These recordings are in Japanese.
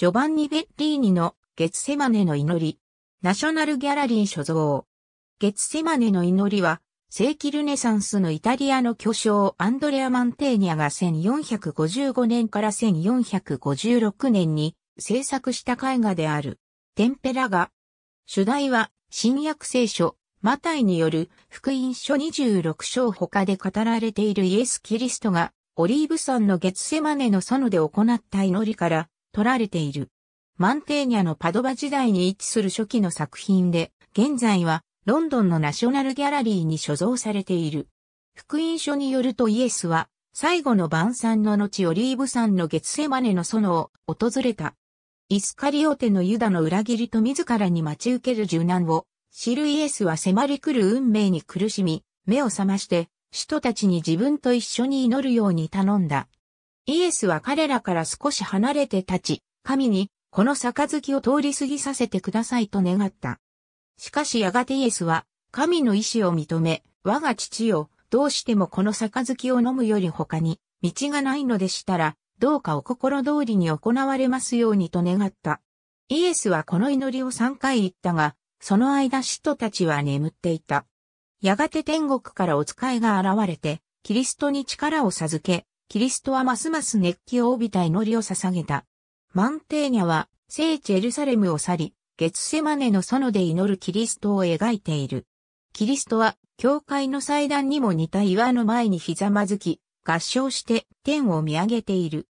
ジョバンニ・ベッリーニのゲツセマネの祈り。ナショナルギャラリー所蔵。ゲツセマネの祈りは、世紀ルネサンスのイタリアの巨匠アンドレア・マンテーニャが1455年から1456年に制作した絵画である。テンペラ画。主題は、新約聖書、マタイによる福音書26章他で語られているイエス・キリストが、オリーブ山のゲツセマネの園で行った祈りから、取られている。マンテーニャのパドバ時代に位置する初期の作品で、現在はロンドンのナショナルギャラリーに所蔵されている。福音書によるとイエスは、最後の晩餐の後オリーブ山の月セマネの園を訪れた。イスカリオテのユダの裏切りと自らに待ち受ける受難を、知るイエスは迫り来る運命に苦しみ、目を覚まして、使徒たちに自分と一緒に祈るように頼んだ。イエスは彼らから少し離れて立ち、神に、この杯を通り過ぎさせてくださいと願った。しかしやがてイエスは、神の意志を認め、我が父よ、どうしてもこの杯を飲むより他に、道がないのでしたら、どうかお心通りに行われますようにと願った。イエスはこの祈りを3回言ったが、その間使徒たちは眠っていた。やがて天国からお使いが現れて、キリストに力を授け、キリストはますます熱気を帯びた祈りを捧げた。マンテーニャは、聖地エルサレムを去り、月セマネの園で祈るキリストを描いている。キリストは、教会の祭壇にも似た岩の前にひざまずき、合唱して天を見上げている。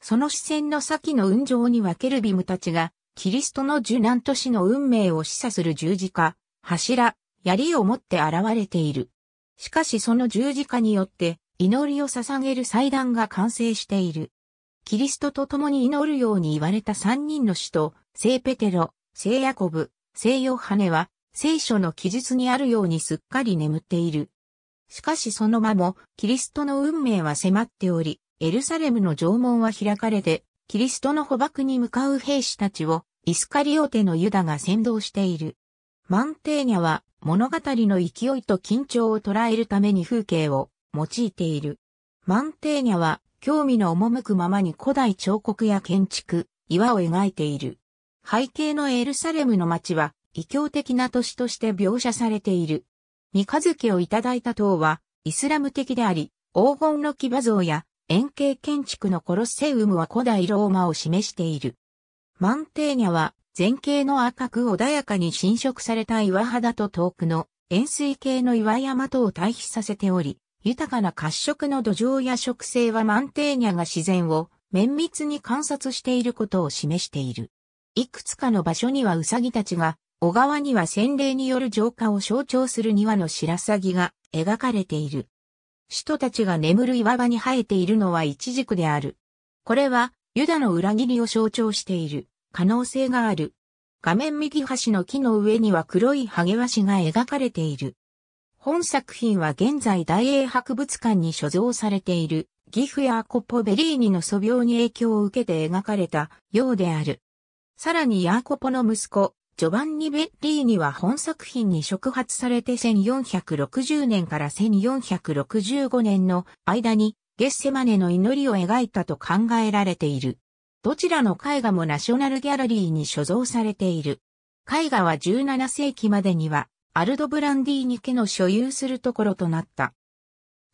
その視線の先の雲上にはケルビムたちが、キリストの受難都市の運命を示唆する十字架、柱、槍を持って現れている。しかしその十字架によって、祈りを捧げる祭壇が完成している。キリストと共に祈るように言われた三人の使徒、聖ペテロ、聖ヤコブ、聖ヨハネは、聖書の記述にあるようにすっかり眠っている。しかしその間も、キリストの運命は迫っており、エルサレムの縄文は開かれて、キリストの捕獲に向かう兵士たちを、イスカリオテのユダが先導している。マンテーニャは、物語の勢いと緊張を捉えるために風景を、用いている。マンテーニャは、興味の赴くままに古代彫刻や建築、岩を描いている。背景のエルサレムの街は、異教的な都市として描写されている。三日月をいただいた塔は、イスラム的であり、黄金の騎馬像や円形建築のコロッセウムは古代ローマを示している。マンテーニャは、前景の赤く穏やかに侵食された岩肌と遠くの円錐形の岩山とを対比させており、豊かな褐色の土壌や植生はマンテーニャが自然を綿密に観察していることを示している。いくつかの場所にはウサギたちが、小川には洗礼による浄化を象徴する庭の白鷺が描かれている。使徒たちが眠る岩場に生えているのは一軸である。これは、ユダの裏切りを象徴している可能性がある。画面右端の木の上には黒いハゲワシが描かれている。本作品は現在大英博物館に所蔵されているギフやコポベリーニの素描に影響を受けて描かれたようである。さらにヤーコポの息子、ジョバンニ・ベッリーニは本作品に触発されて1460年から1465年の間にゲッセマネの祈りを描いたと考えられている。どちらの絵画もナショナルギャラリーに所蔵されている。絵画は17世紀までにはアルドブランディーニ家の所有するところとなった。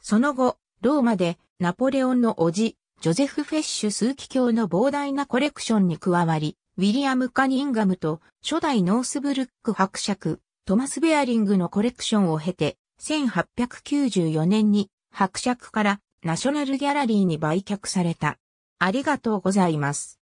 その後、ローマでナポレオンの叔父、ジョゼフ・フェッシュ数奇教の膨大なコレクションに加わり、ウィリアム・カニンガムと初代ノースブルック伯爵、トマス・ベアリングのコレクションを経て、1894年に伯爵からナショナルギャラリーに売却された。ありがとうございます。